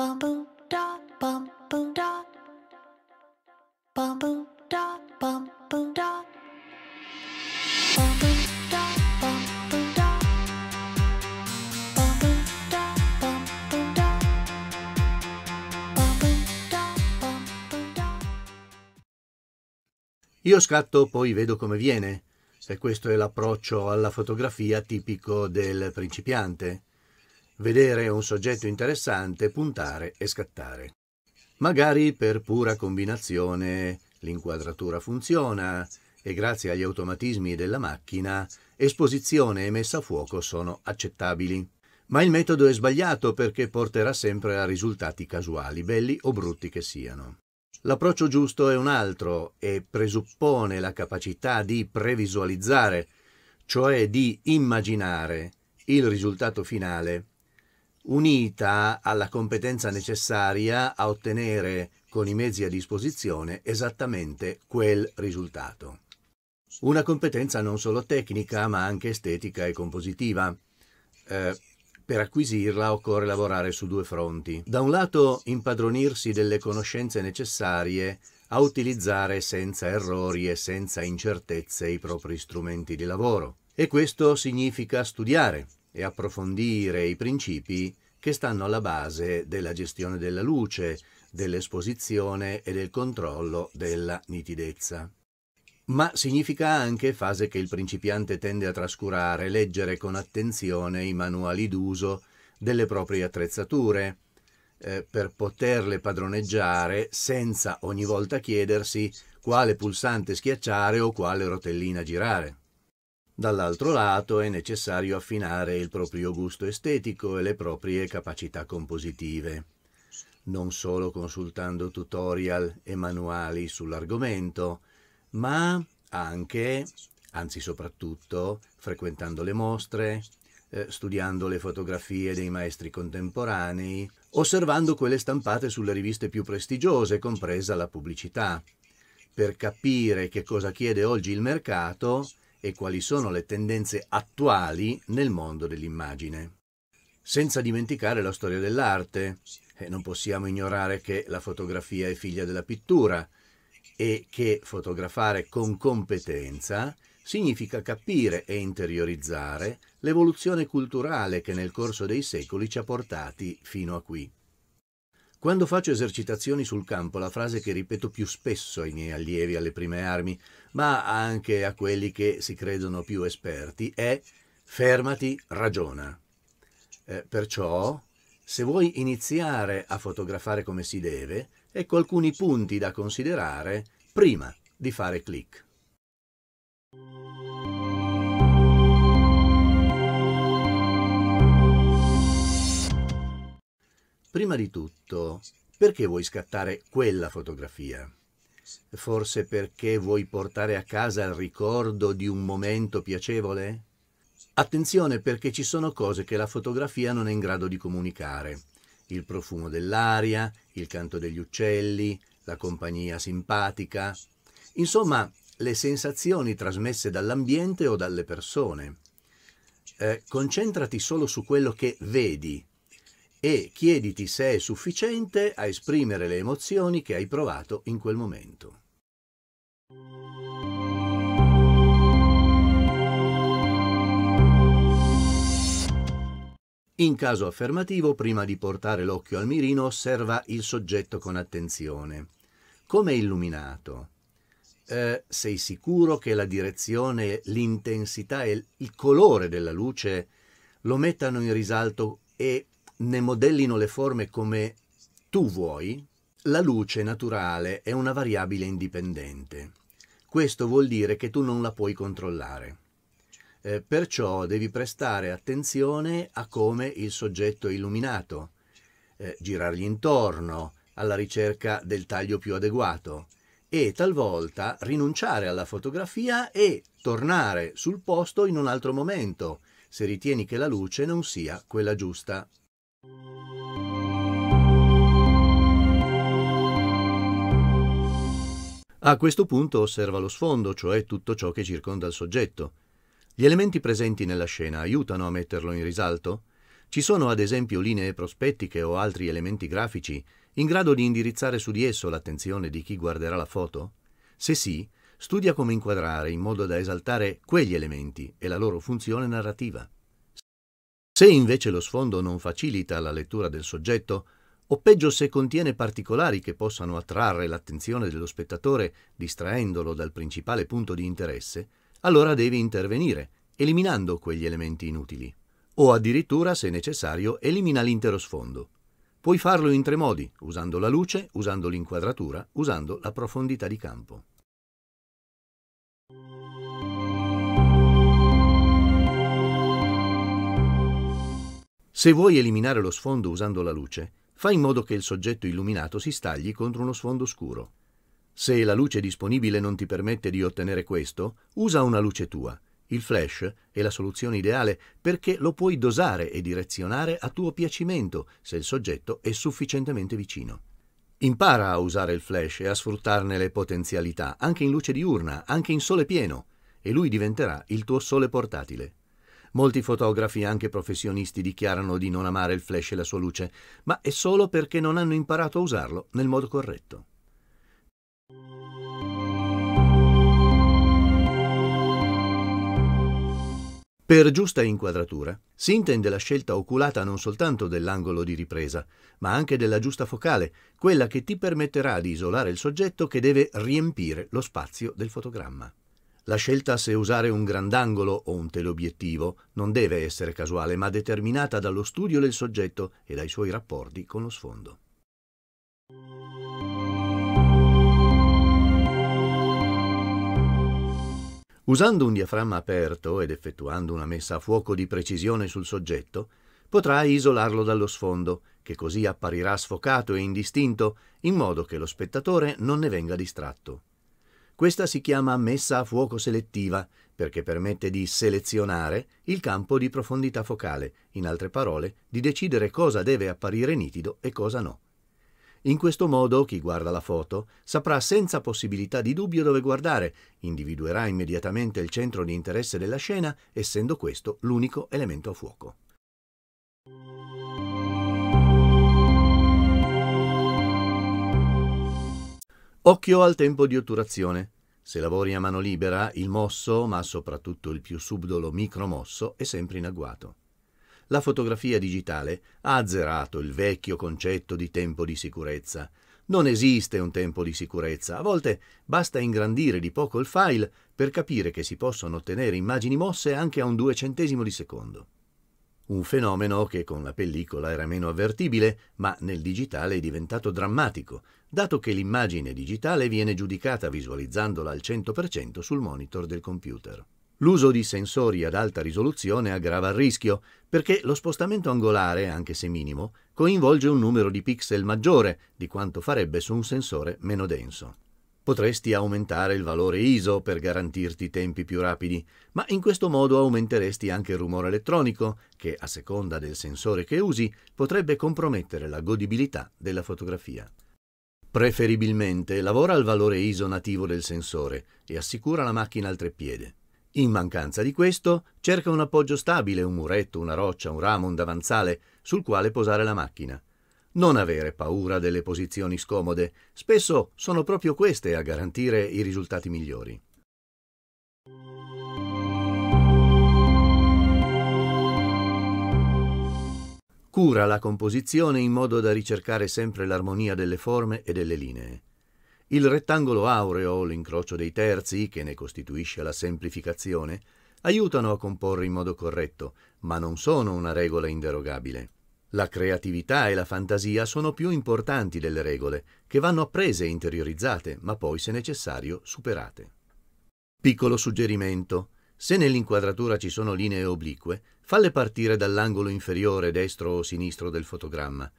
bamboo da bamboo da bamboo da Io scatto poi vedo come viene. Se questo è l'approccio alla fotografia tipico del principiante vedere un soggetto interessante, puntare e scattare. Magari per pura combinazione l'inquadratura funziona e grazie agli automatismi della macchina esposizione e messa a fuoco sono accettabili. Ma il metodo è sbagliato perché porterà sempre a risultati casuali, belli o brutti che siano. L'approccio giusto è un altro e presuppone la capacità di previsualizzare, cioè di immaginare il risultato finale unita alla competenza necessaria a ottenere con i mezzi a disposizione esattamente quel risultato. Una competenza non solo tecnica ma anche estetica e compositiva. Eh, per acquisirla occorre lavorare su due fronti. Da un lato impadronirsi delle conoscenze necessarie a utilizzare senza errori e senza incertezze i propri strumenti di lavoro. E questo significa studiare, e approfondire i principi che stanno alla base della gestione della luce, dell'esposizione e del controllo della nitidezza. Ma significa anche, fase che il principiante tende a trascurare, leggere con attenzione i manuali d'uso delle proprie attrezzature, eh, per poterle padroneggiare senza ogni volta chiedersi quale pulsante schiacciare o quale rotellina girare. Dall'altro lato è necessario affinare il proprio gusto estetico e le proprie capacità compositive, non solo consultando tutorial e manuali sull'argomento, ma anche, anzi soprattutto, frequentando le mostre, eh, studiando le fotografie dei maestri contemporanei, osservando quelle stampate sulle riviste più prestigiose, compresa la pubblicità, per capire che cosa chiede oggi il mercato e quali sono le tendenze attuali nel mondo dell'immagine. Senza dimenticare la storia dell'arte, e non possiamo ignorare che la fotografia è figlia della pittura e che fotografare con competenza significa capire e interiorizzare l'evoluzione culturale che nel corso dei secoli ci ha portati fino a qui. Quando faccio esercitazioni sul campo, la frase che ripeto più spesso ai miei allievi alle prime armi, ma anche a quelli che si credono più esperti, è fermati, ragiona. Eh, perciò, se vuoi iniziare a fotografare come si deve, ecco alcuni punti da considerare prima di fare click. Prima di tutto, perché vuoi scattare quella fotografia? Forse perché vuoi portare a casa il ricordo di un momento piacevole? Attenzione perché ci sono cose che la fotografia non è in grado di comunicare. Il profumo dell'aria, il canto degli uccelli, la compagnia simpatica. Insomma, le sensazioni trasmesse dall'ambiente o dalle persone. Eh, concentrati solo su quello che vedi, e chiediti se è sufficiente a esprimere le emozioni che hai provato in quel momento. In caso affermativo, prima di portare l'occhio al mirino, osserva il soggetto con attenzione. Come è illuminato? Eh, sei sicuro che la direzione, l'intensità e il colore della luce lo mettano in risalto e ne modellino le forme come tu vuoi, la luce naturale è una variabile indipendente. Questo vuol dire che tu non la puoi controllare. Eh, perciò devi prestare attenzione a come il soggetto è illuminato, eh, girargli intorno alla ricerca del taglio più adeguato e talvolta rinunciare alla fotografia e tornare sul posto in un altro momento, se ritieni che la luce non sia quella giusta. A questo punto osserva lo sfondo, cioè tutto ciò che circonda il soggetto. Gli elementi presenti nella scena aiutano a metterlo in risalto? Ci sono ad esempio linee prospettiche o altri elementi grafici in grado di indirizzare su di esso l'attenzione di chi guarderà la foto? Se sì, studia come inquadrare in modo da esaltare quegli elementi e la loro funzione narrativa. Se invece lo sfondo non facilita la lettura del soggetto, o peggio se contiene particolari che possano attrarre l'attenzione dello spettatore distraendolo dal principale punto di interesse, allora devi intervenire, eliminando quegli elementi inutili. O addirittura, se necessario, elimina l'intero sfondo. Puoi farlo in tre modi, usando la luce, usando l'inquadratura, usando la profondità di campo. Se vuoi eliminare lo sfondo usando la luce, fai in modo che il soggetto illuminato si stagli contro uno sfondo scuro. Se la luce disponibile non ti permette di ottenere questo, usa una luce tua. Il flash è la soluzione ideale perché lo puoi dosare e direzionare a tuo piacimento se il soggetto è sufficientemente vicino. Impara a usare il flash e a sfruttarne le potenzialità, anche in luce diurna, anche in sole pieno, e lui diventerà il tuo sole portatile. Molti fotografi, anche professionisti, dichiarano di non amare il flash e la sua luce, ma è solo perché non hanno imparato a usarlo nel modo corretto. Per giusta inquadratura si intende la scelta oculata non soltanto dell'angolo di ripresa, ma anche della giusta focale, quella che ti permetterà di isolare il soggetto che deve riempire lo spazio del fotogramma. La scelta se usare un grandangolo o un teleobiettivo non deve essere casuale, ma determinata dallo studio del soggetto e dai suoi rapporti con lo sfondo. Usando un diaframma aperto ed effettuando una messa a fuoco di precisione sul soggetto, potrai isolarlo dallo sfondo, che così apparirà sfocato e indistinto, in modo che lo spettatore non ne venga distratto. Questa si chiama messa a fuoco selettiva perché permette di selezionare il campo di profondità focale, in altre parole, di decidere cosa deve apparire nitido e cosa no. In questo modo chi guarda la foto saprà senza possibilità di dubbio dove guardare, individuerà immediatamente il centro di interesse della scena, essendo questo l'unico elemento a fuoco. Occhio al tempo di otturazione. Se lavori a mano libera, il mosso, ma soprattutto il più subdolo micromosso, è sempre in agguato. La fotografia digitale ha azzerato il vecchio concetto di tempo di sicurezza. Non esiste un tempo di sicurezza, a volte basta ingrandire di poco il file per capire che si possono ottenere immagini mosse anche a un duecentesimo di secondo. Un fenomeno che con la pellicola era meno avvertibile, ma nel digitale è diventato drammatico, dato che l'immagine digitale viene giudicata visualizzandola al 100% sul monitor del computer. L'uso di sensori ad alta risoluzione aggrava il rischio, perché lo spostamento angolare, anche se minimo, coinvolge un numero di pixel maggiore di quanto farebbe su un sensore meno denso. Potresti aumentare il valore ISO per garantirti tempi più rapidi, ma in questo modo aumenteresti anche il rumore elettronico, che a seconda del sensore che usi potrebbe compromettere la godibilità della fotografia. Preferibilmente lavora al valore ISO nativo del sensore e assicura la macchina al treppiede. In mancanza di questo, cerca un appoggio stabile, un muretto, una roccia, un ramo, un davanzale sul quale posare la macchina. Non avere paura delle posizioni scomode, spesso sono proprio queste a garantire i risultati migliori. Cura la composizione in modo da ricercare sempre l'armonia delle forme e delle linee. Il rettangolo aureo, l'incrocio dei terzi, che ne costituisce la semplificazione, aiutano a comporre in modo corretto, ma non sono una regola inderogabile. La creatività e la fantasia sono più importanti delle regole, che vanno apprese e interiorizzate, ma poi, se necessario, superate. Piccolo suggerimento. Se nell'inquadratura ci sono linee oblique, Falle partire dall'angolo inferiore destro o sinistro del fotogramma.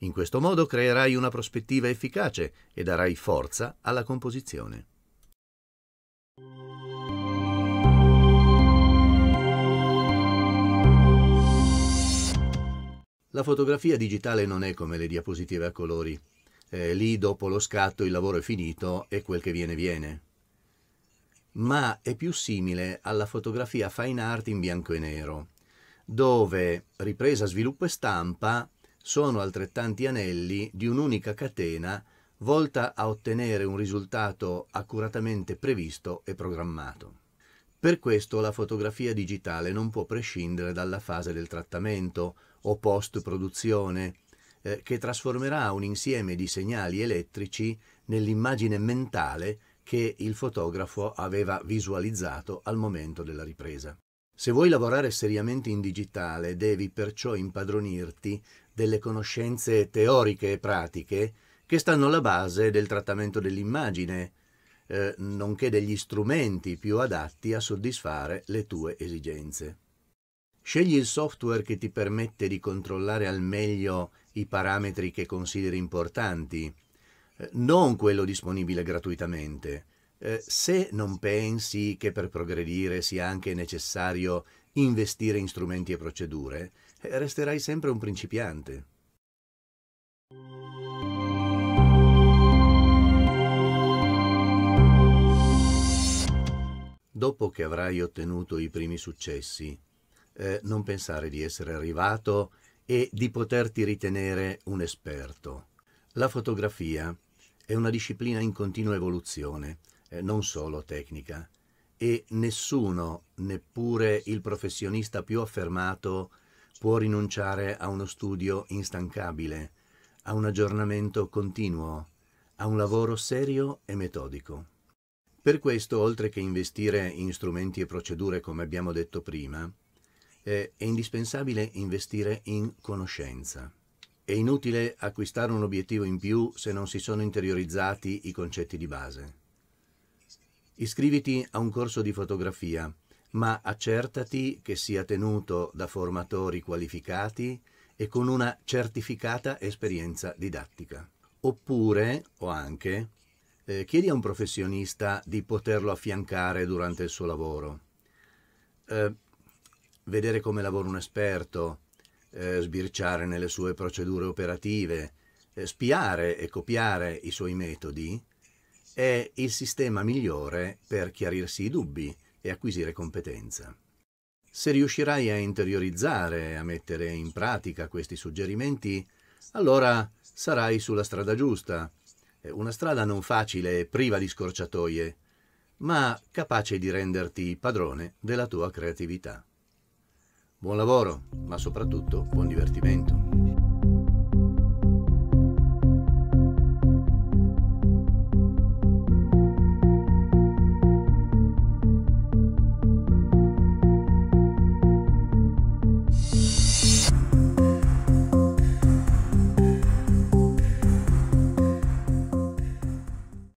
In questo modo creerai una prospettiva efficace e darai forza alla composizione. La fotografia digitale non è come le diapositive a colori. Eh, lì dopo lo scatto il lavoro è finito e quel che viene viene. Ma è più simile alla fotografia fine art in bianco e nero, dove ripresa, sviluppo e stampa sono altrettanti anelli di un'unica catena volta a ottenere un risultato accuratamente previsto e programmato. Per questo la fotografia digitale non può prescindere dalla fase del trattamento o post-produzione, eh, che trasformerà un insieme di segnali elettrici nell'immagine mentale che il fotografo aveva visualizzato al momento della ripresa. Se vuoi lavorare seriamente in digitale devi perciò impadronirti delle conoscenze teoriche e pratiche che stanno alla base del trattamento dell'immagine, eh, nonché degli strumenti più adatti a soddisfare le tue esigenze. Scegli il software che ti permette di controllare al meglio i parametri che consideri importanti, eh, non quello disponibile gratuitamente, eh, se non pensi che per progredire sia anche necessario investire in strumenti e procedure, eh, resterai sempre un principiante. Dopo che avrai ottenuto i primi successi, eh, non pensare di essere arrivato e di poterti ritenere un esperto. La fotografia è una disciplina in continua evoluzione eh, non solo tecnica, e nessuno, neppure il professionista più affermato, può rinunciare a uno studio instancabile, a un aggiornamento continuo, a un lavoro serio e metodico. Per questo, oltre che investire in strumenti e procedure come abbiamo detto prima, è indispensabile investire in conoscenza. È inutile acquistare un obiettivo in più se non si sono interiorizzati i concetti di base. Iscriviti a un corso di fotografia, ma accertati che sia tenuto da formatori qualificati e con una certificata esperienza didattica. Oppure, o anche, eh, chiedi a un professionista di poterlo affiancare durante il suo lavoro. Eh, vedere come lavora un esperto, eh, sbirciare nelle sue procedure operative, eh, spiare e copiare i suoi metodi, è il sistema migliore per chiarirsi i dubbi e acquisire competenza. Se riuscirai a interiorizzare, e a mettere in pratica questi suggerimenti, allora sarai sulla strada giusta, eh, una strada non facile e priva di scorciatoie, ma capace di renderti padrone della tua creatività. Buon lavoro, ma soprattutto buon divertimento.